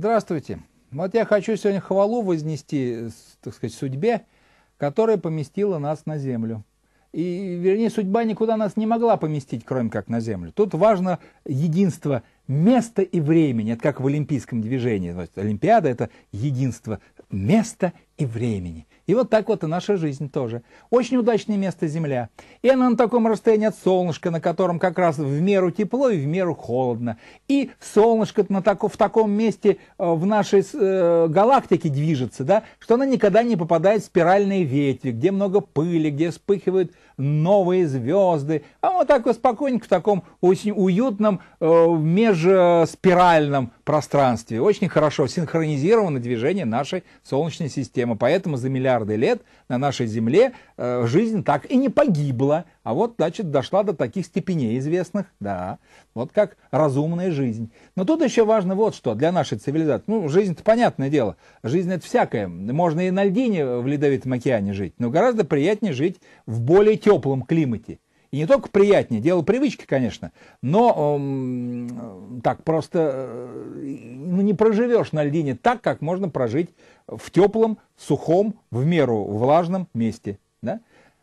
Здравствуйте. Вот я хочу сегодня хвалу вознести, так сказать, судьбе, которая поместила нас на землю. И, вернее, судьба никуда нас не могла поместить, кроме как на землю. Тут важно единство места и времени. Это как в олимпийском движении. Олимпиада – это единство места и времени. И вот так вот и наша жизнь тоже. Очень удачное место Земля. И она на таком расстоянии от солнышка, на котором как раз в меру тепло и в меру холодно. И солнышко на тако, в таком месте э, в нашей э, галактике движется, да, что она никогда не попадает в спиральные ветви, где много пыли, где вспыхивают новые звезды. А вот так вот спокойненько в таком очень уютном э, межспиральном пространстве. Очень хорошо синхронизировано движение нашей Солнечной системы система. Поэтому за миллиарды лет на нашей Земле э, жизнь так и не погибла. А вот, значит, дошла до таких степеней известных, да, вот как разумная жизнь. Но тут еще важно вот что для нашей цивилизации. Ну, жизнь-то понятное дело, жизнь это всякое. Можно и на льдине в Ледовитом океане жить, но гораздо приятнее жить в более теплом климате. И не только приятнее, дело привычки, конечно, но эм, э, так просто э, ну, не проживешь на льдине так, как можно прожить в теплом, сухом, в меру влажном месте. Да?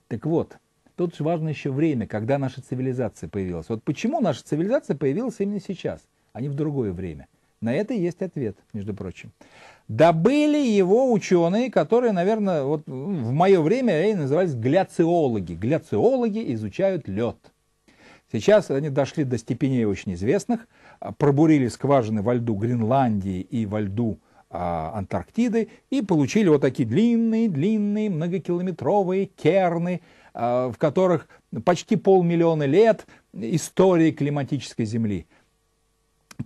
Так вот, тут же важно еще время, когда наша цивилизация появилась. Вот почему наша цивилизация появилась именно сейчас, а не в другое время? На это есть ответ, между прочим добыли его ученые, которые, наверное, вот в мое время они назывались гляциологи. Гляциологи изучают лед. Сейчас они дошли до степеней очень известных, а, пробурили скважины во льду Гренландии и во льду а, Антарктиды и получили вот такие длинные-длинные многокилометровые керны, а, в которых почти полмиллиона лет истории климатической Земли.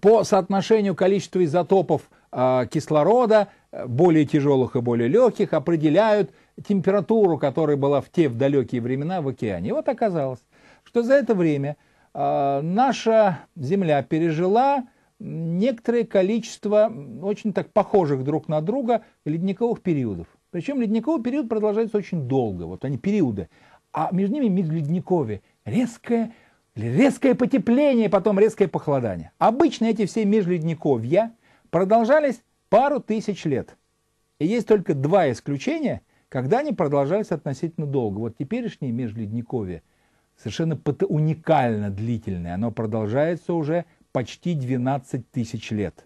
По соотношению количества изотопов – Э, кислорода, э, более тяжелых и более легких, определяют температуру, которая была в те в далекие времена в океане. И вот оказалось, что за это время э, наша Земля пережила некоторое количество очень так похожих друг на друга ледниковых периодов. Причем ледниковый период продолжается очень долго, вот они периоды. А между ними межледниковье резкое, резкое потепление, потом резкое похолодание. Обычно эти все межледниковья продолжались пару тысяч лет. И есть только два исключения, когда они продолжались относительно долго. Вот теперешнее межледниковье совершенно уникально длительное. Оно продолжается уже почти 12 тысяч лет.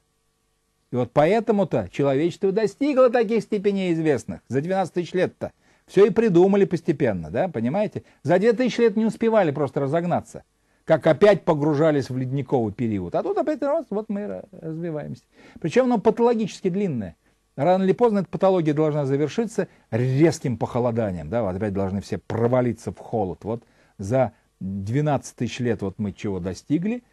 И вот поэтому-то человечество достигло таких степеней известных за 12 тысяч лет-то. Все и придумали постепенно, да, понимаете? За тысячи лет не успевали просто разогнаться как опять погружались в ледниковый период. А тут опять раз, вот мы развиваемся. Причем оно патологически длинное. Рано или поздно эта патология должна завершиться резким похолоданием. Да? Вот опять должны все провалиться в холод. Вот за 12 тысяч лет вот мы чего достигли,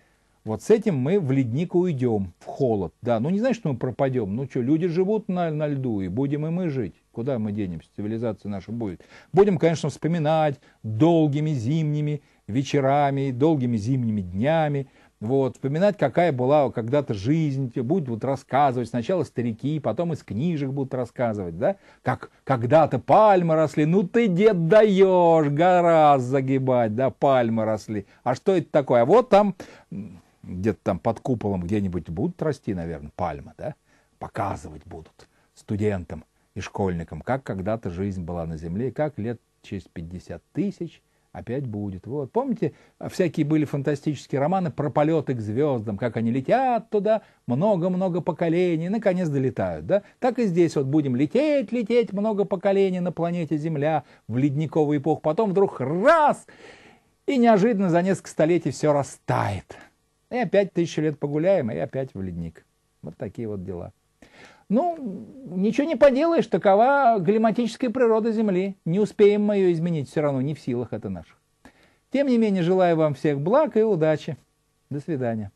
вот с этим мы в ледник уйдем, в холод. Да, ну не значит, что мы пропадем. Ну что, люди живут на, на льду, и будем и мы жить. Куда мы денемся? Цивилизация наша будет. Будем, конечно, вспоминать долгими зимними вечерами, долгими зимними днями, вот, вспоминать, какая была когда-то жизнь, будут вот рассказывать сначала старики, потом из книжек будут рассказывать, да, как когда-то пальмы росли, ну ты, дед, даешь, гора загибать, да, пальмы росли, а что это такое, а вот там, где-то там под куполом где-нибудь будут расти, наверное, пальмы, да, показывать будут студентам и школьникам, как когда-то жизнь была на земле, как лет через 50 тысяч – опять будет. Вот. Помните, всякие были фантастические романы про полеты к звездам, как они летят туда много-много поколений, наконец долетают. Да? Так и здесь вот будем лететь, лететь много поколений на планете Земля в ледниковую эпоху, потом вдруг раз, и неожиданно за несколько столетий все растает. И опять тысячу лет погуляем, и опять в ледник. Вот такие вот дела. Ну, ничего не поделаешь, такова климатическая природа Земли. Не успеем мы ее изменить, все равно не в силах это наших. Тем не менее, желаю вам всех благ и удачи. До свидания.